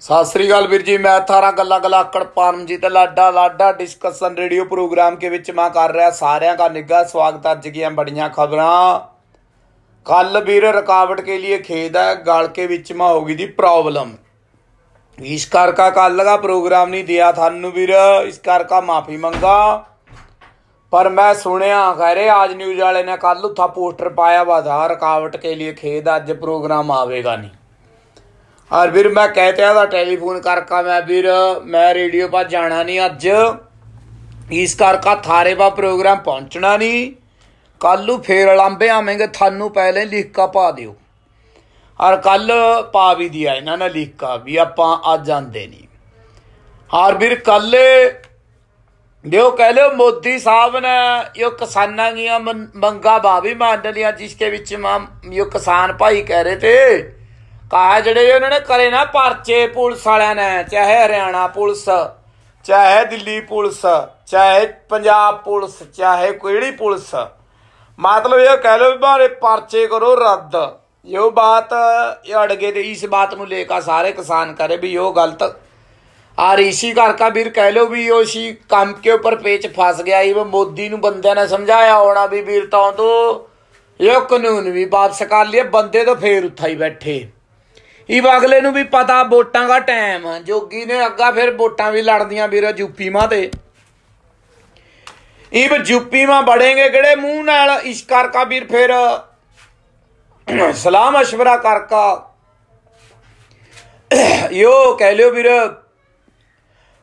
ਸਤਿ ਸ੍ਰੀ ਅਕਾਲ ਵੀਰ ਜੀ ਮੈਂ ਥਾਰਾ ਗੱਲਾਂ ਗਲਾਕੜ ਤੇ ਲਾਡਾ ਲਾਡਾ ਡਿਸਕਸ਼ਨ ਰੇਡੀਓ ਪ੍ਰੋਗਰਾਮ ਕੇ ਵਿੱਚ ਮੈਂ ਕਰ ਰਿਹਾ ਸਾਰਿਆਂ ਦਾ ਨਿੱਘਾ ਸਵਾਗਤ ਅੱਜ ਕੀਆਂ ਬੜੀਆਂ ਖਬਰਾਂ ਕੱਲ ਵੀਰ ਰਕਾਵਟ ਕੇ ਲਈ ਖੇਦ ਹੈ ਗਲ ਕੇ ਵਿੱਚ ਮਾ ਹੋ ਗਈ ਦੀ ਪ੍ਰੋਬਲਮ ਇਸ ਕਰ ਕਾ ਕੱਲ ਦਾ ਪ੍ਰੋਗਰਾਮ ਨਹੀਂ ਦਿਆ ਤੁਹਾਨੂੰ ਵੀਰ ਇਸ ਕਰ ਕਾ ਮਾਫੀ ਮੰਗਾ ਪਰ ਮੈਂ ਸੁਣਿਆ ਖੈਰੇ ਆਜ ਨਿਊਜ਼ ਵਾਲੇ ਨੇ ਕੱਲ ਉੱਥਾ ਪੋਸਟਰ ਪਾਇਆ ਵਾ ਦਾ ਰਕਾਵਟ ਕੇ ਲਈ ਖੇਦ ਅੱਜ ਪ੍ਰੋਗਰਾਮ ਆਵੇਗਾ ਨਹੀਂ ਔਰ ਵੀਰ ਮੈਂ ਕਹਿਤਿਆ ਦਾ ਟੈਲੀਫੋਨ ਕਰਕਾ ਮੈਂ ਵੀਰ ਮੈਂ ਰੇਡੀਓ ਪਾ ਜਾਣਾ ਨਹੀਂ ਅੱਜ ਇਸ ਕਰਕਾ ਥਾਰੇ ਬਾ ਪ੍ਰੋਗਰਾਮ ਪਹੁੰਚਣਾ ਨਹੀਂ ਕੱਲ ਨੂੰ ਫੇਰ ਲਾਂਬੇ ਆਵੇਂਗੇ ਤੁਹਾਨੂੰ ਪਹਿਲੇ ਲਿਖ ਕਾ ਪਾ ਦਿਓ ਔਰ ਕੱਲ ਪਾ ਵੀ ਦਿਆ ਇਹਨਾਂ ਨੇ ਲਿਖ ਕਾ ਵੀ ਆਪਾਂ ਅੱਜ ਜਾਂਦੇ ਨਹੀਂ ਔਰ ਵੀਰ ਕੱਲੇ ਦੇਓ ਕਹਿ ਲਿਓ ਮੋਦੀ ਸਾਹਿਬ ਨੇ ਇਹ ਕਿਸਾਨਾਂ ਦੀਆਂ ਮੰਗਾ ਬਾਵੀ ਮੰਨ ਲਿਆ ਜਿਸ ਦੇ ਵਿੱਚ ਮਾਂ ਇਹ ਕਿਸਾਨ ਭਾਈ ਕਹਿ ਰਹੇ ਤੇ ਕਾ ਜਿਹੜੇ ਉਹਨਾਂ ਨੇ ਕਰੇ ਨਾ ਪਰਚੇ ਪੁਲਿਸ ਵਾਲਿਆਂ ਨੇ ਚਾਹੇ ਹਰਿਆਣਾ ਪੁਲਿਸ ਚਾਹੇ ਦਿੱਲੀ ਪੁਲਿਸ ਚਾਹੇ ਪੰਜਾਬ ਪੁਲਿਸ ਚਾਹੇ ਕੋਈੜੀ ਪੁਲਿਸ ਮਤਲਬ ਇਹ ਕਹਿ ਲੋ ਵੀ ਬਾਰੇ ਪਰਚੇ ਕਰੋ ਰੱਦ ਇਹੋ ਬਾਤ ਇਹ ਅੜਗੇ ਦੇ ਤੇ ਇਸ ਬਾਤ ਨੂੰ ਲੈ ਕੇ ਸਾਰੇ ਕਿਸਾਨ ਕਰੇ ਵੀ ਇਹੋ ਗਲਤ ਆ ਰੀਸ਼ੀ ਘਰ ਕਾ ਵੀਰ ਕਹਿ ਲੋ ਵੀ ਇਹ ਸੀ ਕੰਮ ਕੇ ਉੱਪਰ ਪੇਚ ਫਸ ਗਿਆ ਇਹ ਮੋਦੀ ਨੂੰ ਬੰਦਿਆਂ ਨੇ ਸਮਝਾਇਆ ਹੋਣਾ ਵੀ ਵੀਰ ਤਾਂ ਤੋਂ ਇਹ ਕਾਨੂੰਨ ਵੀ ਵਾਪਸ ਕਰ ਲਿਆ ਬੰਦੇ ਤਾਂ ਫੇਰ ਉੱਥਾ ਹੀ ਬੈਠੇ ਇਹ ਅਗਲੇ ਨੂੰ ਵੀ ਪਤਾ ਵੋਟਾਂ ਦਾ ਟਾਈਮ ਜੋਗੀ ਨੇ ਅੱਗਾ ਫਿਰ ਵੋਟਾਂ ਵੀ ਲੜਦੀਆਂ ਵੀਰ ਯੂਪੀ ਮਾਂ ਤੇ ਇਹ ਵੀ ਯੂਪੀ ਮਾਂ ਬੜੇਗੇ ਕਿਹੜੇ ਮੂੰਹ ਨਾਲ ਇਸ਼ਕਾਰ ਕਾ ਵੀਰ ਫਿਰ ਸਲਾਮ ਅਸ਼ਵਰਾ ਕਰਕਾ ਯੋ ਕਹਿ ਲਿਓ ਵੀਰ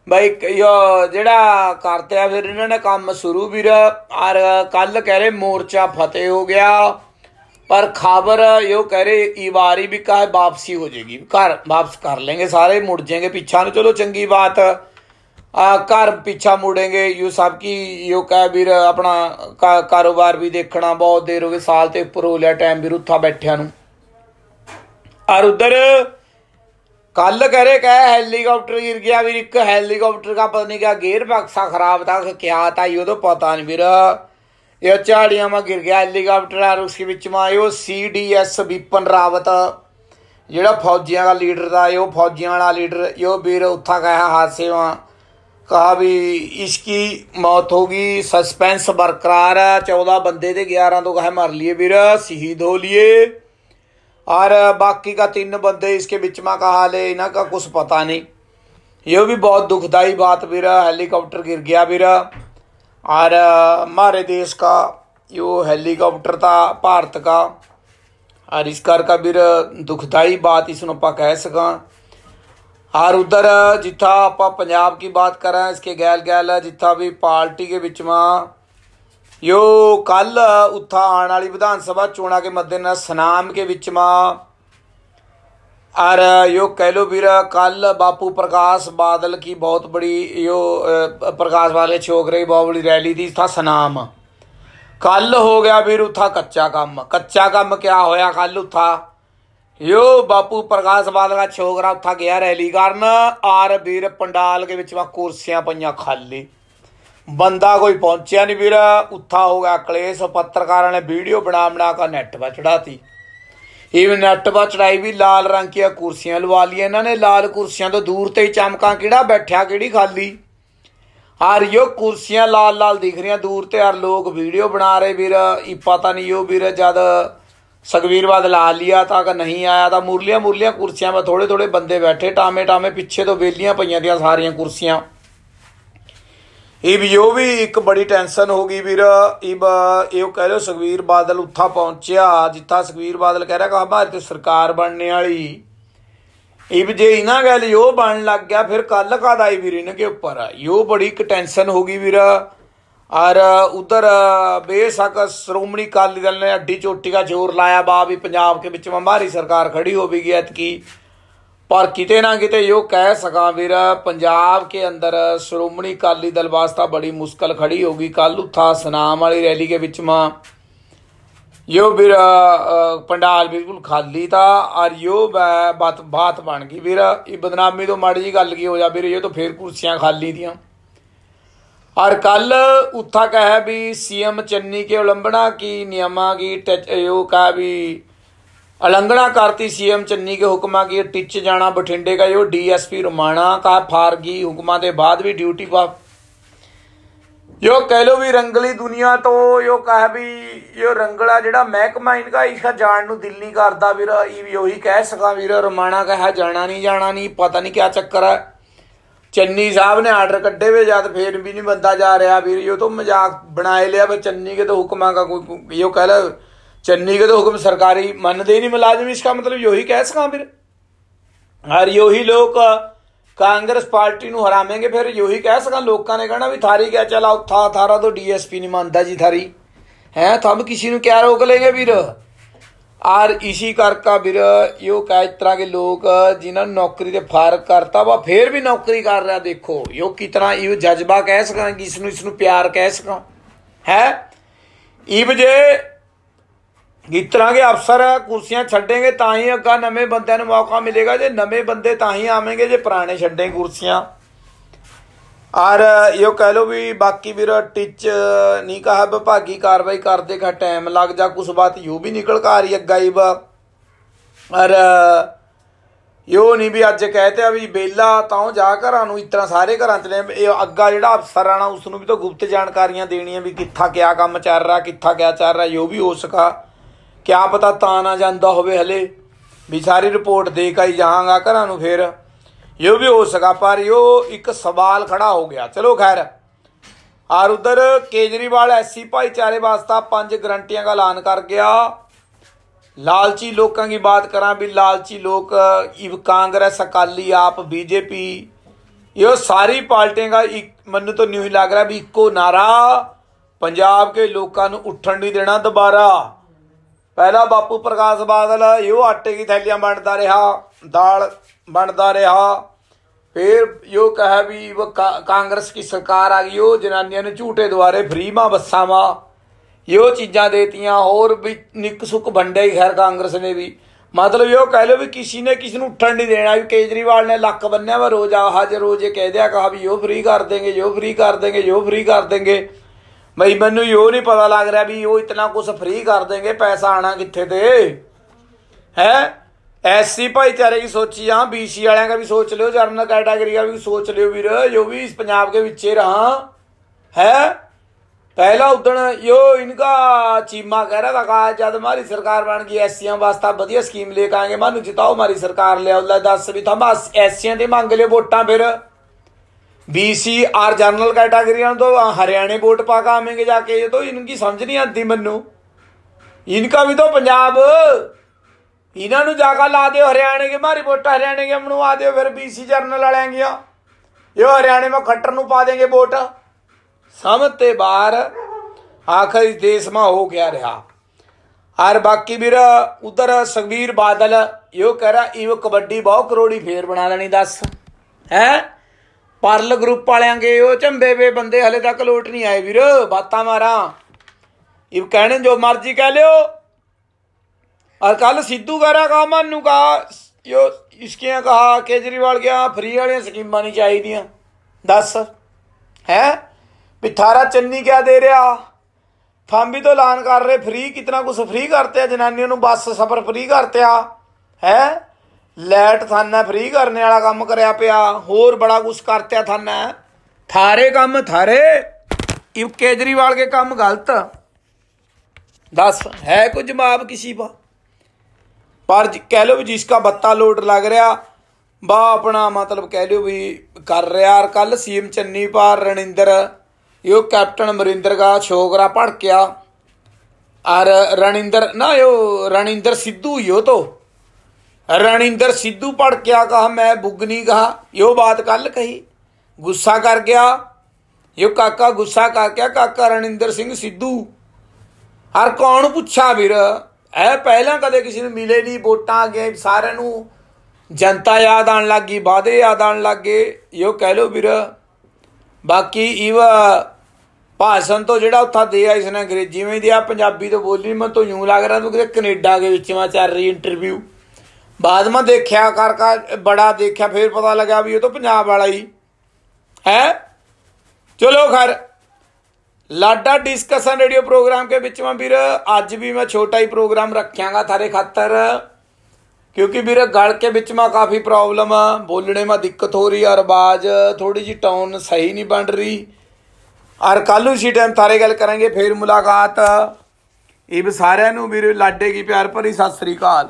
ਬਾਈ ਯੋ ਜਿਹੜਾ ਕਰਤਿਆ ਫਿਰ ਇਹਨਾਂ ਨੇ ਕੰਮ ਸ਼ੁਰੂ ਵੀਰ ਔਰ ਕੱਲ ਕਹਿ ਰਹੇ ਮੋਰਚਾ ਫਤਿਹ ਹੋ ਗਿਆ ਪਰ पर खाबर ਰਹੇ ਈ ਵਾਰੀ ਵੀ ਕਾ ਵਾਪਸੀ ਹੋ ਜੇਗੀ ਘਰ ਵਾਪਸ ਕਰ ਲੈਣਗੇ ਸਾਰੇ ਮੁੜ मुड़ ਪਿੱਛਾ ਨੂੰ ਚਲੋ ਚੰਗੀ ਬਾਤ ਆ ਘਰ ਪਿੱਛਾ ਮੁੜेंगे ਯੂ ਸਭ ਕੀ ਯੋ ਕਹ ਵੀਰ ਆਪਣਾ ਕਾਰੋਬਾਰ ਵੀ ਦੇਖਣਾ ਬਹੁਤ ਦੇਰ ਹੋ ਗਈ ਸਾਲ ਤੇ ਉੱਪਰ ਹੋ ਲਿਆ ਟਾਈਮ ਵੀਰ ਉੱਥਾ ਬੈਠਿਆਂ ਨੂੰ ਔਰ ਉਧਰ ਕੱਲ ਕਰੇ ਕਹ ਹੈਲੀਕਾਪਟਰ गिर ਗਿਆ ਵੀਰ ਇੱਕ ਹੈਲੀਕਾਪਟਰ ਦਾ ਪਤਾ ਨਹੀਂ ਕਿਆ ਗੇਅਰ ਬਾਕਸਾ ਖਰਾਬ ਤਾਂ ਕਿਆ ਤਾਂ ਇਹ ਉਦੋਂ ਪਤਾ ਨਹੀਂ ਵੀਰ ਇਹ ਝਾੜੀਆਂ ਮਾ ਗਿਰ ਗਿਆ ਹੈਲੀਕਾਪਟਰ ਆ ਉਸਕੇ ਵਿੱਚ ਮਾ ਆਇਓ ਸੀਡੀਐਸ ਵਿਪਨ ਰਾਵਤ ਜਿਹੜਾ ਫੌਜੀਆਂ ਦਾ ਲੀਡਰ ਦਾ ਇਹ ਫੌਜੀਆਂ ਵਾਲਾ ਲੀਡਰ ਇਹ ਵੀਰ ਉੱਥਾ ਕਹਾ ਹਾਦਸੇ ਮਾ कहा भी इसकी मौत होगी सस्पेंस बरकरार है चौदह बंदे थे ग्यारह तो कहे मर लिए वीर शहीद हो लिए और बाकी का तीन बंदे इसके बीच में कहा ले इन्ह का कुछ पता नहीं यो भी बहुत दुखदाई बात वीर हेलीकॉप्टर गिर गया वीर और हमारे देश का यो हेलीकॉप्टर था भारत का और इस कर का भी दुखदाई बात इस कह सक और उधर जिथा आप पंजाब की बात करें इसके गैल गैल जिथा भी पार्टी के बीच में यो कल उत्था आने वाली विधानसभा चोणा के मद्देनजर सनाम के बीच में ਔਰ ਇਹ ਕਹਿ ਲੋ ਵੀਰ ਕੱਲ ਬਾਪੂ ਪ੍ਰਕਾਸ਼ ਬਾਦਲ ਕੀ ਬਹੁਤ ਬੜੀ ਯੋ ਪ੍ਰਕਾਸ਼ ਵਾਲੇ ਛੋਕ ਰਹੀ ਬਹੁਤ ਬੜੀ ਰੈਲੀ ਦੀ ਥਾ ਸਨਾਮ ਕੱਲ ਹੋ ਗਿਆ ਵੀਰ ਉਥਾ ਕੱਚਾ ਕੰਮ ਕੱਚਾ ਕੰਮ ਕਿਆ ਹੋਇਆ ਕੱਲ ਉਥਾ ਯੋ ਬਾਪੂ ਪ੍ਰਕਾਸ਼ ਬਾਦਲ ਦਾ ਛੋਕ ਰਾ ਉਥਾ ਗਿਆ ਰੈਲੀ ਕਰਨ ਆਰ ਵੀਰ ਪੰਡਾਲ ਦੇ ਵਿੱਚ ਵਾ ਕੁਰਸੀਆਂ ਪਈਆਂ ਖਾਲੀ ਬੰਦਾ ਕੋਈ ਪਹੁੰਚਿਆ ਨਹੀਂ ਵੀਰ ਉਥਾ ਹੋ ਗਿਆ ਕਲੇਸ਼ ਪੱਤਰਕਾਰਾਂ ਨੇ ਵੀਡੀਓ ਬਣਾ ਬਣਾ ਕੇ ਨੈਟ ਵਾ ਚੜਾਤੀ ਇਹ ਨੈਟ ਬਾ ਚੜਾਈ ਵੀ ਲਾਲ ਰੰਗ ਕੀਆਂ ਕੁਰਸੀਆਂ ਲਵਾ ਲਈਆਂ ਇਹਨਾਂ ਨੇ ਲਾਲ ਕੁਰਸੀਆਂ ਤੋਂ ਦੂਰ ਤੇ ਚਮਕਾਂ ਕਿਹੜਾ ਬੈਠਿਆ ਕਿਹੜੀ ਖਾਲੀ ਹਰ ਯੋ ਕੁਰਸੀਆਂ ਲਾਲ ਲਾਲ ਦਿਖ ਰਹੀਆਂ ਦੂਰ ਤੇ ਹਰ ਲੋਕ ਵੀਡੀਓ ਬਣਾ ਰਹੇ ਵੀਰ ਇਹ ਪਤਾ ਨਹੀਂ ਉਹ ਵੀਰ ਜਦ ਸਗਵੀਰ ਬਾਦ ਲਾ ਲਿਆ ਤਾਂ ਕਿ ਨਹੀਂ ਆਇਆ ਤਾਂ ਮੁਰਲੀਆਂ ਮੁਰਲੀਆਂ ਕੁਰਸੀਆਂ 'ਤੇ ਥੋੜੇ ਥੋੜੇ ਬੰਦੇ ਬੈਠੇ ਟਾਮੇ ਟਾਮੇ ਪਿੱਛੇ ਤੋਂ ਵੇਲੀਆਂ ਪਈਆਂ ਦੀਆਂ ਸਾਰੀਆਂ ਕੁਰਸੀਆਂ ਇਹ ਜੋ ਵੀ ਇੱਕ ਬੜੀ ਟੈਨਸ਼ਨ ਹੋ ਗਈ ਵੀਰ ਇਹ ਇਹ ਕਹਿ ਲਓ ਸੁਖਵੀਰ ਬਾਦਲ ਉੱਥਾ ਪਹੁੰਚਿਆ ਜਿੱਥਾ ਸੁਖਵੀਰ ਬਾਦਲ ਕਹਿ ਰਿਹਾ ਕਿ ਆਹ ਤੇ ਸਰਕਾਰ ਬਣਨੇ ਵਾਲੀ ਇਹ ਵੀ ਜੇ ਇਹਨਾਂ ਗੱਲ ਯੋ ਬਣ ਲੱਗ ਗਿਆ ਫਿਰ ਕੱਲ ਕਾ ਦਾਈ ਵੀਰ ਇਹਨਾਂ ਕੇ ਉੱਪਰ ਯੋ ਬੜੀ ਇੱਕ ਟੈਨਸ਼ਨ ਹੋ ਗਈ ਵੀਰ ਔਰ ਉਧਰ ਬੇਸ਼ੱਕ ਸ਼੍ਰੋਮਣੀ ਅਕਾਲੀ ਦਲ ਨੇ ਅੱਡੀ ਚੋਟੀ ਦਾ ਜ਼ੋਰ ਲਾਇਆ ਬਾ ਵੀ ਪੰਜਾਬ ਕੇ ਵਿੱਚ ਮਹਾਰੀ ਸਰਕਾਰ ਖੜੀ ਹੋ ਵੀ ਗਈ ਐਤਕੀ ਪਰ ਕਿਤੇ ਨਾ ਕਿਤੇ ਜੋ ਕਹਿ ਸਕਾਂ ਵੀਰ ਪੰਜਾਬ ਕੇ ਅੰਦਰ ਸ਼੍ਰੋਮਣੀ ਕਾਲੀ ਦਲ ਵਾਸਤਾ ਬੜੀ ਮੁਸ਼ਕਲ ਖੜੀ ਹੋਗੀ ਕੱਲ ਉਥਾ ਸਨਾਮ ਵਾਲੀ ਰੈਲੀ ਦੇ ਵਿੱਚ ਮਾ ਯੋ ਵੀਰ ਪੰਡਾਲ ਬਿਲਕੁਲ ਖਾਲੀ ਤਾਂ ਔਰ ਯੋ ਬਾਤ ਬਾਤ ਬਣ ਗਈ ਵੀਰ ਇਹ ਬਦਨਾਮੀ ਤੋਂ ਮੜ ਜੀ ਗੱਲ ਕੀ ਹੋ ਜਾ ਵੀਰ ਇਹ ਤਾਂ ਫੇਰ ਕੁਰਸੀਆਂ ਖਾਲੀ ਦੀਆਂ ਔਰ ਕੱਲ ਉਥਾ ਕਹੇ ਵੀ ਸੀਐਮ ਚੰਨੀ ਕੇ ਉਲੰਭਣਾ ਕੀ ਨਿਯਮਾਂ ਕੀ ਟੱਚ ਯੋ ਕਾ ਵੀ ਅਲੰਗਣਾ ਕਰਤੀ ਸੀਐਮ ਚੰਨੀ ਕੇ ਹੁਕਮਾਂ ਕੀ ਟਿੱਚ ਜਾਣਾ ਬਠਿੰਡੇ ਦਾ ਜੋ ਡੀਐਸਪੀ ਰਮਾਣਾ ਕਾ ਫਾਰਗੀ ਹੁਕਮਾਂ ਦੇ ਬਾਅਦ ਵੀ ਡਿਊਟੀ ਪਾ ਜੋ ਕਹਿ ਲੋ ਵੀ ਰੰਗਲੀ ਦੁਨੀਆ ਤੋਂ ਜੋ ਕਹਿ ਵੀ ਜੋ ਰੰਗਲਾ ਜਿਹੜਾ ਮਹਿਕਮਾ ਇਨਗਾ ਇਸਾ ਜਾਣ ਨੂੰ ਦਿਲ ਨਹੀਂ ਕਰਦਾ ਵੀਰ ਇਹ ਵੀ ਉਹੀ ਕਹਿ ਸਕਾਂ ਵੀਰ ਰਮਾਣਾ ਕਹਾ ਜਾਣਾ ਨਹੀਂ ਜਾਣਾ ਨਹੀਂ ਪਤਾ ਨਹੀਂ ਕਿਆ ਚੱਕਰ ਹੈ ਚੰਨੀ ਸਾਹਿਬ ਨੇ ਆਰਡਰ ਕੱਢੇ ਵੇ ਜਦ ਫੇਰ ਵੀ ਨਹੀਂ ਬੰਦਾ ਜਾ ਰਿਹਾ ਵੀਰ ਯੋ ਤਾਂ ਮਜ਼ਾਕ ਬਣਾਏ ਲਿਆ ਵੇ ਚੰਨੀ ਕੇ ਤਾਂ ਹੁਕਮਾਂ ਕਾ ਕੋਈ ਯੋ ਕਹਿ ਲੋ ਚੰਨੀ ਕਦੇ ਹੁਕਮ ਸਰਕਾਰੀ ਮੰਨਦੇ ਨਹੀਂ ਮੁਲਾਜ਼ਮ ਇਸ ਦਾ ਮਤਲਬ ਯੋਹੀ ਕਹਿ ਸਕਾਂ ਫਿਰ ਹਰ ਯੋਹੀ ਲੋਕ ਕਾਂਗਰਸ ਪਾਰਟੀ ਨੂੰ ਹਰਾਵੇਂਗੇ ਫਿਰ ਯੋਹੀ ਕਹਿ ਸਕਾਂ ਲੋਕਾਂ ਨੇ ਕਹਿਣਾ ਵੀ ਥਾਰੀ ਕਿਆ ਚਲਾ ਉਥਾ ਥਾਰਾ ਤੋਂ ਡੀਐਸਪੀ ਨਹੀਂ ਮੰਨਦਾ ਜੀ ਥਾਰੀ ਹੈ ਤਬ ਕਿਸੇ ਨੂੰ ਕਿਆ ਰੋਕ ਲੇਗੇ ਵੀਰ ਆਰ ਇਸੀ ਕਰਕਾ ਵੀਰ ਇਹੋ ਕਾਇ ਤਰ੍ਹਾਂ ਦੇ ਲੋਕ ਜਿਨ੍ਹਾਂ ਨੂੰ ਨੌਕਰੀ ਤੇ ਫਾਰਕ ਕਰਤਾ ਵਾ ਫੇਰ ਵੀ ਨੌਕਰੀ ਕਰ ਰਿਹਾ ਦੇਖੋ ਇਹੋ ਕੀ ਤਰ੍ਹਾਂ ਇਹੋ ਜਜ਼ਬਾ ਕਹਿ ਸਕਾਂ ਕਿ ਇਸ ਨੂੰ ਇਸ ਨੂੰ ਪਿਆਰ ਕਹਿ ਸਕਾਂ ਹੈ ਇਹ ਵਜੇ ਇਸ ਅਫਸਰ ਕੁਰਸੀਆਂ ਛੱਡੇਗੇ ਤਾਂ ਹੀ ਅੱਗਾ ਨਵੇਂ ਬੰਦਿਆਂ ਨੂੰ ਮੌਕਾ ਮਿਲੇਗਾ ਜੇ ਨਵੇਂ ਬੰਦੇ ਤਾਂ ਹੀ ਆਵੇਂਗੇ ਜੇ ਪੁਰਾਣੇ ਛੱਡੇ ਕੁਰਸੀਆਂ ਔਰ ਇਹ ਕਹਿ ਲੋ ਵੀ ਬਾਕੀ ਵੀਰ ਟਿਚ ਨਹੀਂ ਕਹਾ ਵਿਭਾਗੀ ਕਾਰਵਾਈ ਕਰਦੇ ਘਾ ਟਾਈਮ ਲੱਗ ਜਾ ਕੁਛ ਬਾਤ ਯੂ ਵੀ ਨਿਕਲ ਕਾ ਰਹੀ ਅੱਗਾਈਬ ਔਰ ਯੋ ਨਹੀਂ ਵੀ ਅੱਜ ਕਹਤੇ ਆ ਵੀ ਬੇਲਾ ਤਾਂ ਜਾ ਘਰਾਂ ਨੂੰ ਇਤਰਾ ਸਾਰੇ ਘਰਾਂ ਚ ਲੈ ਇਹ ਅੱਗਾ ਜਿਹੜਾ ਅਫਸਰ ਆਣਾ ਉਸ ਨੂੰ ਵੀ ਤਾਂ ਗੁਪਤ ਜਾਣਕਾਰੀਆਂ ਦੇਣੀਆਂ ਵੀ ਕਿੱਥਾ ਕਿਆ ਕੰਮ ਚੱਲ ਰਿਹਾ ਕਿੱਥਾ ਕਿਆ ਚੱਲ ਰਿਹਾ ਯੋ ਵੀ ਹੋ ਸਕਾ ਕਿਆ ਪਤਾ ਤਾਂ ਨਾ ਜਾਂਦਾ ਹੋਵੇ ਹਲੇ ਵੀ ਸਾਰੀ ਰਿਪੋਰਟ ਦੇ ਕੇ ਹੀ ਜਾਵਾਂਗਾ ਘਰਾਂ ਨੂੰ ਫੇਰ ਇਹ ਵੀ ਹੋ ਸਕਾ ਪਰ ਇਹ ਇੱਕ ਸਵਾਲ ਖੜਾ ਹੋ ਗਿਆ ਚਲੋ ਖੈਰ ਆਰ ਉਧਰ ਕੇਜਰੀਵਾਲ ਐਸਸੀ ਭਾਈਚਾਰੇ ਵਾਸਤਾ ਪੰਜ ਗਰੰਟੀਆਂ ਦਾ ਐਲਾਨ ਕਰ ਗਿਆ ਲਾਲਚੀ ਲੋਕਾਂ ਦੀ ਬਾਤ ਕਰਾਂ ਵੀ ਲਾਲਚੀ ਲੋਕ ਇਹ ਕਾਂਗਰਸ ਅਕਾਲੀ ਆਪ ਬੀਜੇਪੀ ਇਹ ਸਾਰੀ ਪਾਰਟੀਆਂ ਦਾ ਮੈਨੂੰ ਤਾਂ ਨਿਊ ਹੀ ਲੱਗ ਰਿਹਾ ਵੀ ਇੱਕੋ ਨਾਰਾ ਪੰਜਾਬ ਦੇ ਲੋਕਾਂ ਨੂੰ ਉੱਠਣ ਨਹੀਂ ਦੇਣਾ ਦੁਬਾਰਾ ਪਹਿਲਾ ਬਾਪੂ ਪ੍ਰਕਾਸ਼ ਬਾਦਲ ਇਹੋ ਆਟੇ ਦੀ ਥੈਲੀਆਂ ਵੰਡਦਾ ਰਿਹਾ ਦਾਲ ਵੰਡਦਾ ਰਿਹਾ ਫਿਰ ਯੋ ਕਹੇ ਵੀ ਕਾਂਗਰਸ ਦੀ ਸਰਕਾਰ ਆ ਗਈ ਉਹ ਜਨਾਨੀਆਂ ਨੂੰ ਝੂਟੇ ਦੁਆਰੇ ਫ੍ਰੀ ਮਾ ਬੱਸਾਂ ਮਾ ਇਹੋ ਚੀਜ਼ਾਂ ਦੇਤੀਆਂ ਹੋਰ ਵੀ ਨਿੱਕ ਸੁੱਕ ਵੰਡਿਆ ਹੀ ਖੈਰ ਕਾਂਗਰਸ ਨੇ ਵੀ ਮਤਲਬ ਇਹੋ ਕਹਿ ਲਓ ਵੀ ਕਿਸੇ ਨੇ ਕਿਸੇ ਨੂੰ ਉੱਠਣ ਨਹੀਂ ਦੇਣਾ ਵੀ ਕੇਜਰੀਵਾਲ ਨੇ ਲੱਕ ਬੰਨਿਆ ਵਾ ਰੋਜ਼ ਆ ਹਾਜ਼ਰ ਰੋਜ਼ ਇਹ ਕਹਿ ਦਿਆ ਕਹਾ ਵੀ ਯੋ ਫ੍ਰੀ ਕਰ ਦੇਗੇ ਯੋ ਫ੍ਰੀ ਕਰ ਦੇਗੇ ਯੋ ਫ੍ਰੀ ਕਰ ਦੇਗੇ ਬਈ ਮੈਨੂੰ ਯੋ ਨਹੀਂ ਪਤਾ ਲੱਗ ਰਿਹਾ ਵੀ ਉਹ ਇਤਨਾ ਕੁਝ ਫ੍ਰੀ ਕਰ ਦੇਣਗੇ ਪੈਸਾ ਆਣਾ ਕਿੱਥੇ ਤੇ ਹੈ ਐਸਸੀ ਭਾਈਚਾਰੇ ਦੀ ਸੋਚੀ ਆ ਬੀਸੀ ਵਾਲਿਆਂ ਦਾ ਵੀ ਸੋਚ ਲਿਓ ਜਰਨਲ ਕੈਟਾਗਰੀ ਦਾ ਵੀ ਸੋਚ ਲਿਓ ਵੀਰ ਜੋ ਵੀ ਇਸ ਪੰਜਾਬ ਦੇ ਵਿੱਚ ਰਹਾ ਹੈ ਪਹਿਲਾ ਉਦਣ ਯੋ ਇਨਕਾ ਚੀਮਾ ਕਹਿ ਰਹਾ ਤਾ ਜਦ ਮਾਰੀ ਸਰਕਾਰ ਬਣ ਗਈ ਐਸੀਆਂ ਵਾਸਤਾ ਵਧੀਆ ਸਕੀਮ ਲੈ ਕੇ ਆਏਗੇ ਮਾਨੂੰ ਜਿਤਾਓ ਮਾਰੀ ਸਰਕਾਰ ਲਿਆਉ ਲੈ ਦੱਸ ਵੀ ਬਸ ਐਸੀਆਂ ਦੇ ਮੰਗ ਲਿਓ ਵੋਟਾਂ ਫਿਰ ਬੀਸੀ ਆਰ ਜਨਰਲ ਕੈਟਾਗਰੀਆਂ ਤੋਂ ਹਰਿਆਣੇ ਵੋਟ ਪਾ ਕੇ ਆਵੇਂਗੇ ਜਾ ਕੇ ਜਦੋਂ ਤੋਂ ਇਨਕੀ ਸਮਝ ਨਹੀਂ ਆਉਂਦੀ ਮੈਨੂੰ ਇਹਨਾਂ ਵੀ ਤਾਂ ਪੰਜਾਬ ਇਹਨਾਂ ਨੂੰ ਜਾ ਕੇ ਲਾ ਦਿਓ ਹਰਿਆਣੇ ਕੇ ਮਾਰੀ ਵੋਟ ਹਰਿਆਣੇ ਕੇ ਮਨੂੰ ਆ ਦਿਓ ਫਿਰ ਬੀਸੀ ਜਰਨਲ ਵਾਲਿਆਂ ਗਿਆ ਇਹ ਹਰਿਆਣੇ ਮੇ ਖੱਟਰ ਨੂੰ ਪਾ ਦੇਗੇ ਵੋਟ ਸਮਤ ਤੇ ਬਾਹਰ ਆਖਰੀ ਦੇਸ਼ ਮਾ ਹੋ ਗਿਆ ਰਹਾ ਔਰ ਬਾਕੀ ਵੀਰ ਉਧਰ ਸੁਖਵੀਰ ਬਾਦਲ ਇਹ ਕਰਾ ਰਿਹਾ ਇਹ ਕਬੱਡੀ ਬਹੁ ਕਰੋੜੀ ਫੇਰ ਬਣਾ ਲੈਣੀ ਦੱਸ ਹੈ ਪਰਲ ਗਰੁੱਪ ਵਾਲਿਆਂ ਗਏ ਉਹ ਝੰਬੇ ਵੇ ਬੰਦੇ ਹਲੇ ਤੱਕ ਲੋਟ ਨਹੀਂ ਆਏ ਵੀਰ ਬਾਤਾਂ ਮਾਰਾਂ ਇਹ ਕਹਿਣ ਜੋ ਮਰਜ਼ੀ ਕਹਿ ਲਿਓ ਅਰ ਕੱਲ ਸਿੱਧੂ ਗਾਰਾ ਕਾ ਮਨ ਕਾ ਕਹਾ ਯੋ ਇਸਕੀਆਂ ਕਹਾ ਕੇਜਰੀਵਾਲ ਗਿਆ ਫਰੀ ਵਾਲੀਆਂ ਸਕੀਮਾਂ ਨਹੀਂ ਚਾਹੀਦੀਆਂ ਦੱਸ ਹੈ ਵੀ ਥਾਰਾ ਚੰਨੀ ਕਿਆ ਦੇ ਰਿਹਾ ਫਾਂਬੀ ਤੋਂ ਐਲਾਨ ਕਰ ਰਹੇ ਫਰੀ ਕਿਤਨਾ ਕੁਝ ਫਰੀ ਕਰਤੇ ਆ ਜਨਾਨੀਆਂ ਨੂੰ ਬੱਸ ਸਫ਼ਰ ਫਰੀ ਕਰਤੇ ਆ ਹੈ ਲੈਟ ਥਾਨਾ ਫ੍ਰੀ ਕਰਨੇ ਵਾਲਾ ਕੰਮ ਕਰਿਆ ਪਿਆ ਹੋਰ ਬੜਾ ਕੁਝ ਕਰਤਿਆ ਥਾਨਾ ਥਾਰੇ ਕੰਮ ਥਾਰੇ ਇਹ ਕੇਜਰੀਵਾਲ ਕੇ ਕੰਮ ਗਲਤ ਦੱਸ ਹੈ ਕੋਈ ਜਵਾਬ ਕਿਸੇ ਦਾ ਪਰ ਕਹਿ ਲਓ ਵੀ ਜਿਸ ਦਾ ਬੱਤਾ ਲੋਟ ਲੱਗ ਰਿਹਾ ਬਾ ਆਪਣਾ ਮਤਲਬ ਕਹਿ ਲਿਓ ਵੀ ਕਰ ਰਿਹਾ ਕੱਲ ਸੀਮ ਚੰਨੀ ਪਾਰ ਰਣਿੰਦਰ ਇਹ ਕੈਪਟਨ ਮਰਿੰਦਰ ਦਾ ਛੋਗਰਾ ਭੜਕਿਆ ਔਰ ਰਣਿੰਦਰ ਨਾ ਯੋ ਰਣਿੰਦਰ ਸਿੱਧੂ ਯੋ ਤੋ ਰਣਿੰਦਰ ਸਿੱਧੂ ਪੜ ਕੇ ਆ ਕਹਾ ਮੈਂ ਬੁੱਗਨੀ ਕਹਾ ਇਹੋ ਬਾਤ ਕੱਲ ਕਹੀ ਗੁੱਸਾ ਕਰ ਗਿਆ ਇਹ ਕਾਕਾ ਗੁੱਸਾ ਕਰ ਕਿਆ ਕਾਕਾ ਰਣਿੰਦਰ ਸਿੰਘ ਸਿੱਧੂ ਹਰ ਕੌਣ ਪੁੱਛਾ ਵੀਰ ਐ ਪਹਿਲਾਂ ਕਦੇ ਕਿਸੇ ਨੂੰ ਮਿਲੇ ਨਹੀਂ ਵੋਟਾਂ ਆ ਗਏ ਸਾਰਿਆਂ ਨੂੰ ਜਨਤਾ ਯਾਦ ਆਣ ਲੱਗੀ ਵਾਦੇ ਯਾਦ ਆਣ ਲੱਗੇ ਇਹੋ ਕਹਿ ਲੋ ਵੀਰ ਬਾਕੀ ਇਹ ਭਾਸ਼ਣ ਤੋਂ ਜਿਹੜਾ ਉੱਥਾ ਦੇ ਆ ਇਸਨੇ ਅੰਗਰੇਜ਼ੀ ਵਿੱਚ ਆ ਪੰਜਾਬੀ ਤੋਂ ਬੋਲੀ ਮੈਂ ਤੋਂ ਯੂੰ ਲੱਗ ਰਿਹਾ ਤੂੰ ਕਿਤੇ ਕੈਨੇਡਾ ਦੇ ਵਿੱਚ ਮੈਂ ਚੱਲ ਰਹੀ ਇੰਟਰਵਿਊ ਬਾਅਦ ਮੈਂ ਦੇਖਿਆ ਕਰ ਕਰ ਬੜਾ ਦੇਖਿਆ ਫਿਰ ਪਤਾ ਲੱਗਾ ਵੀ ਉਹ ਤਾਂ ਪੰਜਾਬ ਵਾਲਾ ਹੀ ਹੈ ਚਲੋ ਖੈਰ ਲਾਡਾ ਡਿਸਕਸ਼ਨ ਰੇਡੀਓ ਪ੍ਰੋਗਰਾਮ ਕੇ ਵਿੱਚ ਮੈਂ ਵੀਰ ਅੱਜ ਵੀ ਮੈਂ ਛੋਟਾ ਹੀ ਪ੍ਰੋਗਰਾਮ ਰੱਖਿਆਗਾ ਥਾਰੇ ਖਾਤਰ ਕਿਉਂਕਿ ਵੀਰ ਗਲ ਕੇ ਵਿੱਚ ਮੈਂ ਕਾਫੀ ਪ੍ਰੋਬਲਮ ਆ ਬੋਲਣੇ ਮੈਂ ਦਿੱਕਤ ਹੋ ਰਹੀ ਆ ਆਵਾਜ਼ ਥੋੜੀ ਜੀ ਟਾਊਨ ਸਹੀ ਨਹੀਂ ਬਣ ਰਹੀ ਔਰ ਕੱਲੂ ਸੀ ਟਾਈਮ ਥਾਰੇ ਗੱਲ ਕਰਾਂਗੇ ਫਿਰ ਮੁਲਾਕਾਤ ਇਹ ਸਾਰਿਆਂ ਨੂੰ ਵੀਰ ਲਾਡੇ ਕੀ ਪਿਆਰ ਭਰੀ ਸਤਿ ਸ੍ਰੀ ਅਕਾਲ